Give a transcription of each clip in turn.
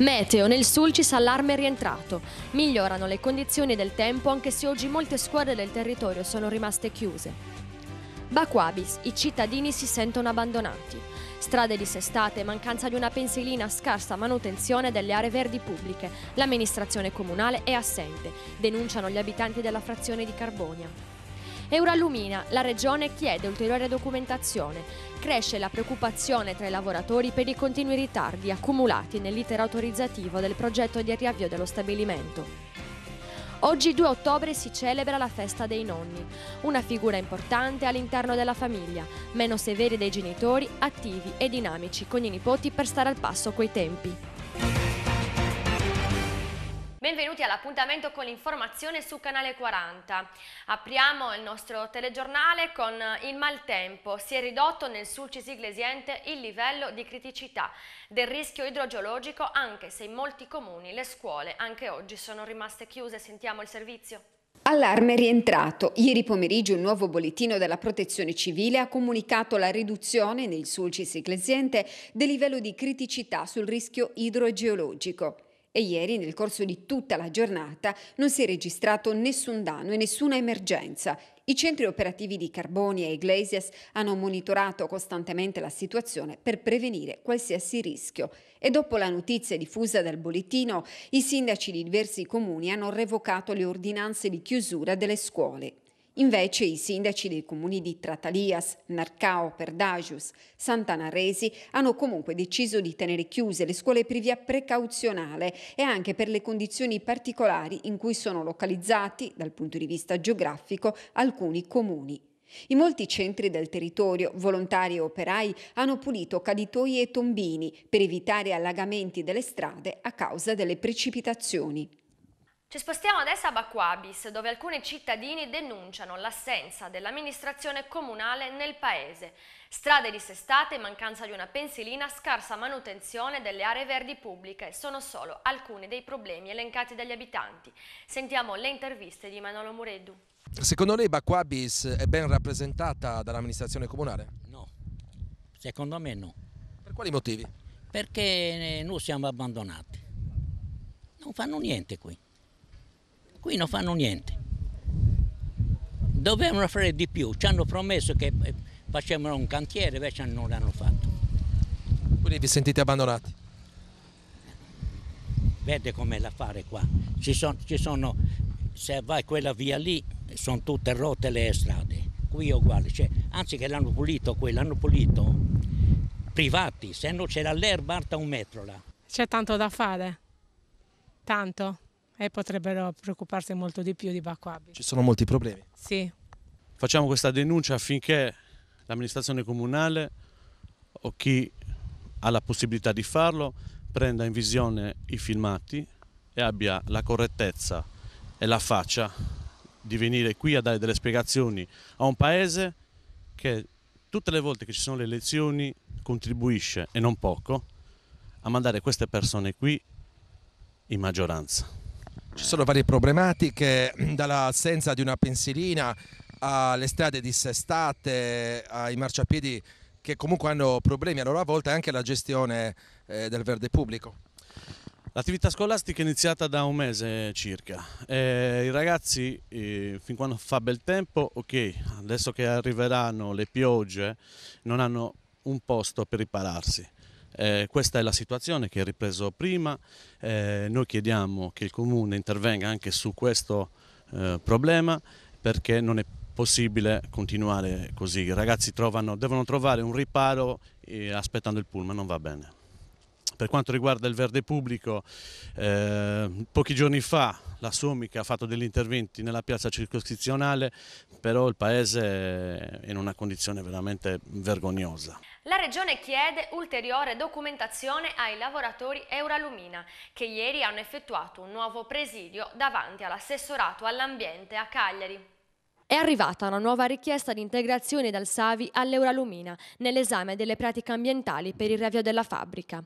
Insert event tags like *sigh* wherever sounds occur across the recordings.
Meteo, nel Sulcis allarme rientrato. Migliorano le condizioni del tempo anche se oggi molte squadre del territorio sono rimaste chiuse. Baquabis, i cittadini si sentono abbandonati. Strade dissestate, mancanza di una pensilina, scarsa manutenzione delle aree verdi pubbliche. L'amministrazione comunale è assente, denunciano gli abitanti della frazione di Carbonia. Euralumina, la regione chiede ulteriore documentazione. Cresce la preoccupazione tra i lavoratori per i continui ritardi accumulati nell'iter autorizzativo del progetto di riavvio dello stabilimento. Oggi 2 ottobre si celebra la festa dei nonni, una figura importante all'interno della famiglia, meno severi dei genitori, attivi e dinamici con i nipoti per stare al passo coi tempi. Benvenuti all'appuntamento con l'informazione su Canale 40. Apriamo il nostro telegiornale con il maltempo. Si è ridotto nel Sulcis Iglesiente il livello di criticità del rischio idrogeologico anche se in molti comuni le scuole anche oggi sono rimaste chiuse. Sentiamo il servizio. Allarme rientrato. Ieri pomeriggio un nuovo bollettino della Protezione Civile ha comunicato la riduzione nel Sulcis Iglesiente del livello di criticità sul rischio idrogeologico e ieri nel corso di tutta la giornata non si è registrato nessun danno e nessuna emergenza. I centri operativi di Carboni e Iglesias hanno monitorato costantemente la situazione per prevenire qualsiasi rischio e dopo la notizia diffusa dal bollettino i sindaci di diversi comuni hanno revocato le ordinanze di chiusura delle scuole. Invece i sindaci dei comuni di Tratalias, Narcao, Perdagius, Santanaresi hanno comunque deciso di tenere chiuse le scuole per via precauzionale e anche per le condizioni particolari in cui sono localizzati, dal punto di vista geografico, alcuni comuni. In molti centri del territorio, volontari e operai hanno pulito caditoie e tombini per evitare allagamenti delle strade a causa delle precipitazioni. Ci spostiamo adesso a Baquabis, dove alcuni cittadini denunciano l'assenza dell'amministrazione comunale nel paese. Strade dissestate, mancanza di una pensilina, scarsa manutenzione delle aree verdi pubbliche sono solo alcuni dei problemi elencati dagli abitanti. Sentiamo le interviste di Manolo Mureddu. Secondo lei Baquabis è ben rappresentata dall'amministrazione comunale? No, secondo me no. Per quali motivi? Perché eh, noi siamo abbandonati. Non fanno niente qui. Qui non fanno niente. Dovevano fare di più, ci hanno promesso che eh, facevano un cantiere, invece non l'hanno fatto. Quindi vi sentite abbandonati? Vede com'è l'affare qua. Ci sono, ci sono, se vai quella via lì, sono tutte rotte le strade. Qui è uguale, cioè, anzi che l'hanno pulito qui, l'hanno pulito privati, se no c'era l'erba alta un metro là. C'è tanto da fare, tanto e potrebbero preoccuparsi molto di più di Bacoabi. Ci sono molti problemi? Sì. Facciamo questa denuncia affinché l'amministrazione comunale o chi ha la possibilità di farlo prenda in visione i filmati e abbia la correttezza e la faccia di venire qui a dare delle spiegazioni a un paese che tutte le volte che ci sono le elezioni contribuisce, e non poco, a mandare queste persone qui in maggioranza. Ci sono varie problematiche, *clears throat* dall'assenza di una pensilina alle strade dissestate, ai marciapiedi che comunque hanno problemi a loro volta e anche alla gestione eh, del verde pubblico. L'attività scolastica è iniziata da un mese circa. Eh, I ragazzi, eh, fin quando fa bel tempo, ok, adesso che arriveranno le piogge, non hanno un posto per ripararsi. Eh, questa è la situazione che ho ripreso prima, eh, noi chiediamo che il Comune intervenga anche su questo eh, problema perché non è possibile continuare così, i ragazzi trovano, devono trovare un riparo eh, aspettando il pullman, non va bene. Per quanto riguarda il verde pubblico, eh, pochi giorni fa la Somic ha fatto degli interventi nella piazza circoscrizionale, però il paese è in una condizione veramente vergognosa. La Regione chiede ulteriore documentazione ai lavoratori Euralumina, che ieri hanno effettuato un nuovo presidio davanti all'assessorato all'ambiente a Cagliari. È arrivata una nuova richiesta di integrazione dal Savi all'Euralumina nell'esame delle pratiche ambientali per il riavvio della fabbrica.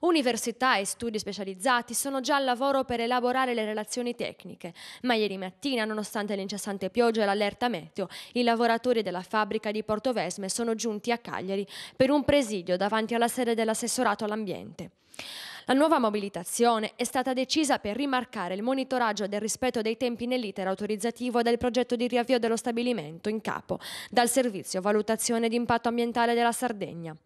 Università e studi specializzati sono già al lavoro per elaborare le relazioni tecniche, ma ieri mattina, nonostante l'incessante pioggia e l'allerta meteo, i lavoratori della fabbrica di Portovesme sono giunti a Cagliari per un presidio davanti alla sede dell'assessorato all'ambiente. La nuova mobilitazione è stata decisa per rimarcare il monitoraggio del rispetto dei tempi nell'iter autorizzativo del progetto di riavvio dello stabilimento in capo dal servizio valutazione di impatto ambientale della Sardegna.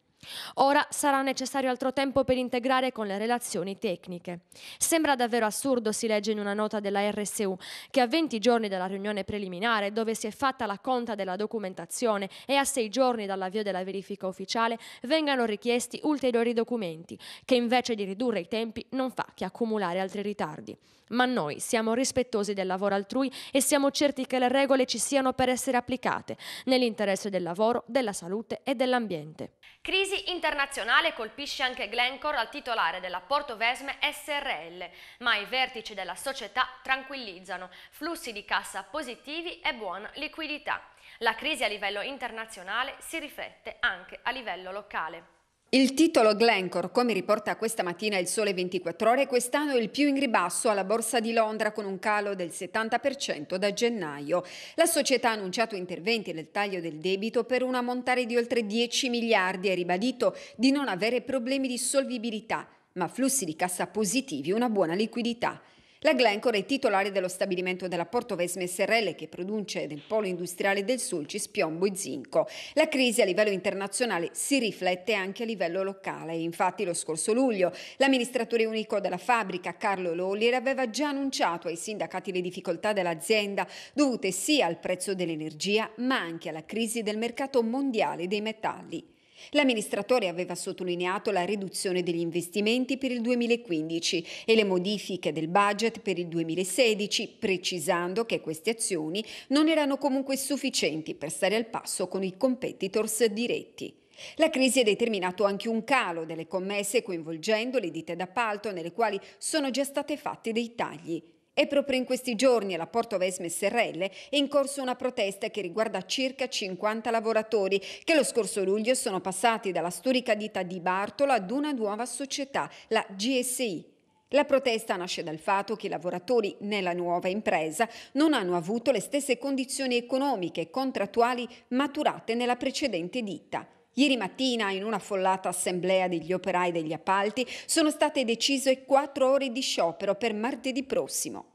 Ora sarà necessario altro tempo per integrare con le relazioni tecniche. Sembra davvero assurdo, si legge in una nota della RSU, che a 20 giorni dalla riunione preliminare, dove si è fatta la conta della documentazione, e a 6 giorni dall'avvio della verifica ufficiale, vengano richiesti ulteriori documenti, che invece di ridurre i tempi non fa che accumulare altri ritardi. Ma noi siamo rispettosi del lavoro altrui e siamo certi che le regole ci siano per essere applicate, nell'interesse del lavoro, della salute e dell'ambiente. Crisi crisi internazionale colpisce anche Glencore al titolare della Porto Vesme SRL, ma i vertici della società tranquillizzano, flussi di cassa positivi e buona liquidità. La crisi a livello internazionale si riflette anche a livello locale. Il titolo Glencore, come riporta questa mattina il Sole 24 Ore, quest'anno è il più in ribasso alla Borsa di Londra con un calo del 70% da gennaio. La società ha annunciato interventi nel taglio del debito per un ammontare di oltre 10 miliardi e ha ribadito di non avere problemi di solvibilità, ma flussi di cassa positivi e una buona liquidità. La Glencore è titolare dello stabilimento della Portovesme SRL che produce nel polo industriale del Sulcis piombo e zinco. La crisi a livello internazionale si riflette anche a livello locale. Infatti lo scorso luglio l'amministratore unico della fabbrica Carlo Lollier aveva già annunciato ai sindacati le difficoltà dell'azienda dovute sia al prezzo dell'energia ma anche alla crisi del mercato mondiale dei metalli. L'amministratore aveva sottolineato la riduzione degli investimenti per il 2015 e le modifiche del budget per il 2016, precisando che queste azioni non erano comunque sufficienti per stare al passo con i competitors diretti. La crisi ha determinato anche un calo delle commesse coinvolgendo le ditte d'appalto nelle quali sono già state fatte dei tagli. E proprio in questi giorni alla Porto Vesme SRL è in corso una protesta che riguarda circa 50 lavoratori che lo scorso luglio sono passati dalla storica ditta di Bartolo ad una nuova società, la GSI. La protesta nasce dal fatto che i lavoratori nella nuova impresa non hanno avuto le stesse condizioni economiche e contrattuali maturate nella precedente ditta. Ieri mattina, in una affollata assemblea degli operai degli appalti, sono state decise quattro ore di sciopero per martedì prossimo.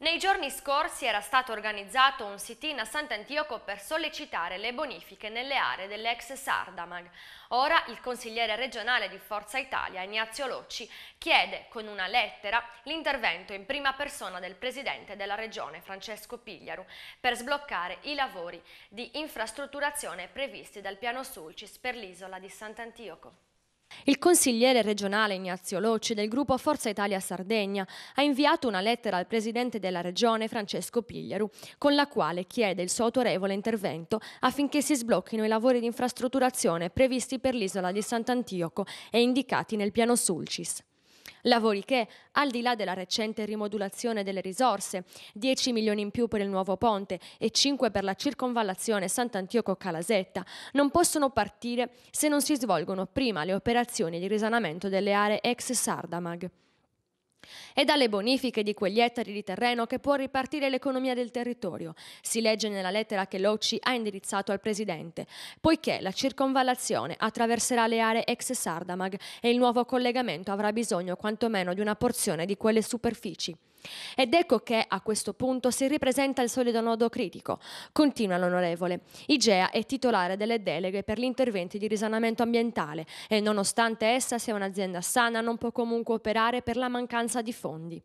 Nei giorni scorsi era stato organizzato un sit-in a Sant'Antioco per sollecitare le bonifiche nelle aree dell'ex Sardamag. Ora il consigliere regionale di Forza Italia, Ignazio Locci, chiede con una lettera l'intervento in prima persona del presidente della regione, Francesco Pigliaru, per sbloccare i lavori di infrastrutturazione previsti dal piano Sulcis per l'isola di Sant'Antioco. Il consigliere regionale Ignazio Locci del gruppo Forza Italia Sardegna ha inviato una lettera al presidente della regione Francesco Pigliaru con la quale chiede il suo autorevole intervento affinché si sblocchino i lavori di infrastrutturazione previsti per l'isola di Sant'Antioco e indicati nel piano Sulcis. Lavori che, al di là della recente rimodulazione delle risorse, 10 milioni in più per il nuovo ponte e 5 per la circonvallazione Sant'Antioco Calasetta, non possono partire se non si svolgono prima le operazioni di risanamento delle aree ex Sardamag. È dalle bonifiche di quegli ettari di terreno che può ripartire l'economia del territorio, si legge nella lettera che Locci ha indirizzato al Presidente, poiché la circonvallazione attraverserà le aree ex Sardamag e il nuovo collegamento avrà bisogno quantomeno di una porzione di quelle superfici. Ed ecco che a questo punto si ripresenta il solito nodo critico. Continua l'onorevole. IGEA è titolare delle deleghe per gli interventi di risanamento ambientale e nonostante essa sia un'azienda sana non può comunque operare per la mancanza di fondi.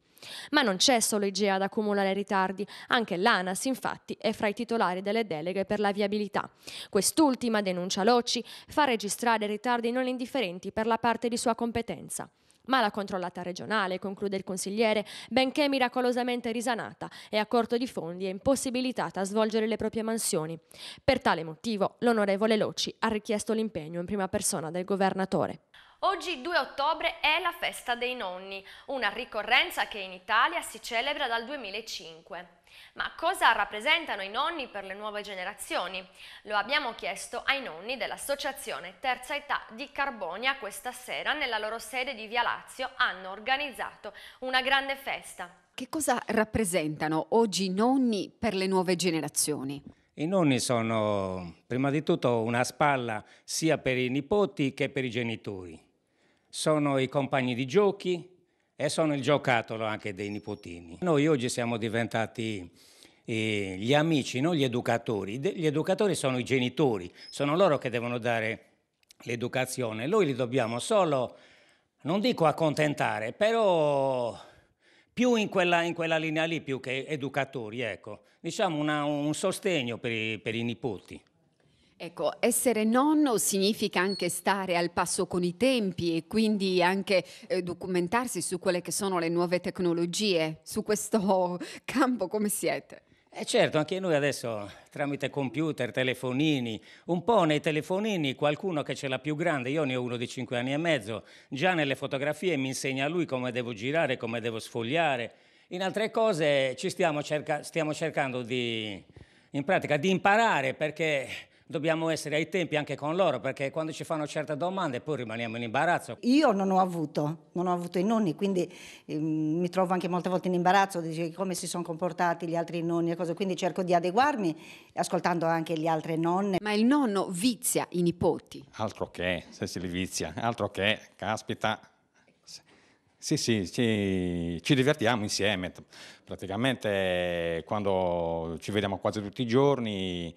Ma non c'è solo IGEA ad accumulare ritardi, anche l'ANAS infatti è fra i titolari delle deleghe per la viabilità. Quest'ultima, denuncia Locci, fa registrare ritardi non indifferenti per la parte di sua competenza ma la controllata regionale, conclude il consigliere, benché miracolosamente risanata, e a corto di fondi è impossibilitata a svolgere le proprie mansioni. Per tale motivo l'onorevole Loci ha richiesto l'impegno in prima persona del governatore. Oggi 2 ottobre è la festa dei nonni, una ricorrenza che in Italia si celebra dal 2005. Ma cosa rappresentano i nonni per le nuove generazioni? Lo abbiamo chiesto ai nonni dell'Associazione Terza Età di Carbonia questa sera nella loro sede di Via Lazio hanno organizzato una grande festa. Che cosa rappresentano oggi i nonni per le nuove generazioni? I nonni sono prima di tutto una spalla sia per i nipoti che per i genitori sono i compagni di giochi e sono il giocattolo anche dei nipotini. Noi oggi siamo diventati eh, gli amici, non gli educatori. Gli educatori sono i genitori, sono loro che devono dare l'educazione. Noi li dobbiamo solo, non dico accontentare, però più in quella, in quella linea lì, più che educatori, ecco. Diciamo una, un sostegno per i, per i nipoti. Ecco, essere nonno significa anche stare al passo con i tempi e quindi anche eh, documentarsi su quelle che sono le nuove tecnologie. Su questo *laughs* campo come siete? Eh certo, anche noi adesso tramite computer, telefonini, un po' nei telefonini qualcuno che ce l'ha più grande, io ne ho uno di 5 anni e mezzo, già nelle fotografie mi insegna lui come devo girare, come devo sfogliare. In altre cose ci stiamo, cerca- stiamo cercando di, in pratica, di imparare perché dobbiamo essere ai tempi anche con loro, perché quando ci fanno certe domande poi rimaniamo in imbarazzo. Io non ho avuto, non ho avuto i nonni, quindi eh, mi trovo anche molte volte in imbarazzo di come si sono comportati gli altri nonni e cose, quindi cerco di adeguarmi ascoltando anche le altre nonne. Ma il nonno vizia i nipoti? Altro che, se si li vizia, altro che, caspita, sì, sì, ci, ci, divertiamo insieme. Praticamente quando ci vediamo quasi tutti i giorni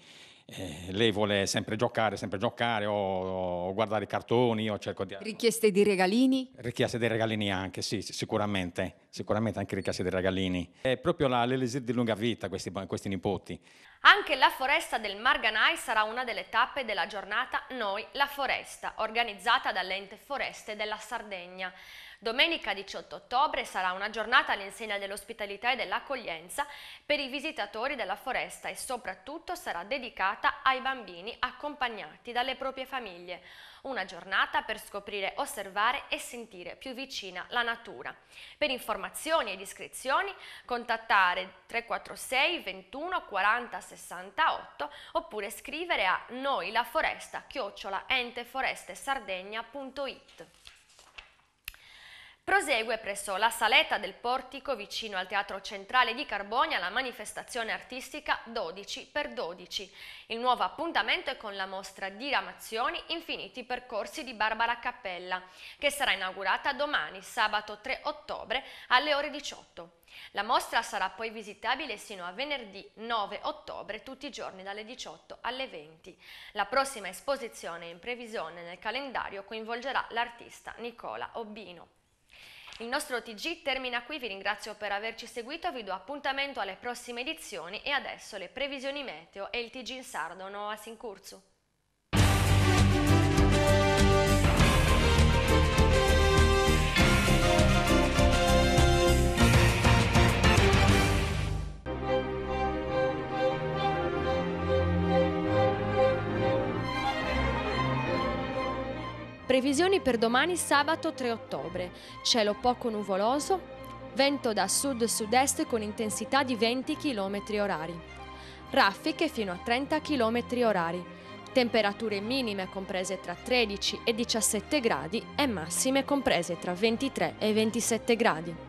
eh, lei vuole sempre giocare, sempre giocare, o, o guardare i cartoni, o cerco di... Richieste di regalini? Richieste dei regalini anche, sì, sicuramente, sicuramente anche richieste dei regalini. È proprio l'elisir di lunga vita questi, questi nipoti. Anche la foresta del Marganai sarà una delle tappe della giornata Noi la foresta, organizzata dall'ente Foreste della Sardegna. Domenica 18 ottobre sarà una giornata all'insegna dell'ospitalità e dell'accoglienza per i visitatori della foresta e soprattutto sarà dedicata ai bambini accompagnati dalle proprie famiglie. Una giornata per scoprire, osservare e sentire più vicina la natura. Per informazioni ed iscrizioni contattare 346 21 40 68 oppure scrivere a noi la foresta chiocciola enteforestesardegna.it. Prosegue presso la Saletta del Portico vicino al Teatro Centrale di Carbonia la manifestazione artistica 12x12. Il nuovo appuntamento è con la mostra Diramazioni Infiniti Percorsi di Barbara Cappella, che sarà inaugurata domani, sabato 3 ottobre, alle ore 18. La mostra sarà poi visitabile sino a venerdì 9 ottobre, tutti i giorni dalle 18 alle 20. La prossima esposizione in previsione nel calendario coinvolgerà l'artista Nicola Obbino. Il nostro TG termina qui, vi ringrazio per averci seguito, vi do appuntamento alle prossime edizioni e adesso le previsioni meteo e il TG in sardo no a Sincurzu. Previsioni per domani sabato 3 ottobre. Cielo poco nuvoloso, vento da sud-sud-est con intensità di 20 km orari. Raffiche fino a 30 km orari. Temperature minime comprese tra 13 e 17 gradi e massime comprese tra 23 e 27 gradi.